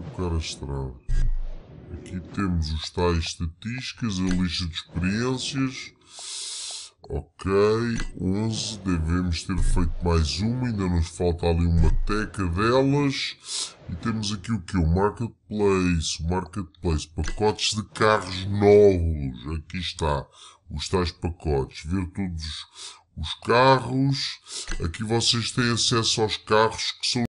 É a estrada Aqui temos os tais estatísticas, a lista de experiências. Ok, 11, devemos ter feito mais uma, ainda nos falta ali uma teca delas. E temos aqui o que? O Marketplace, Marketplace, pacotes de carros novos. Aqui está, os tais pacotes, ver todos os carros. Aqui vocês têm acesso aos carros que são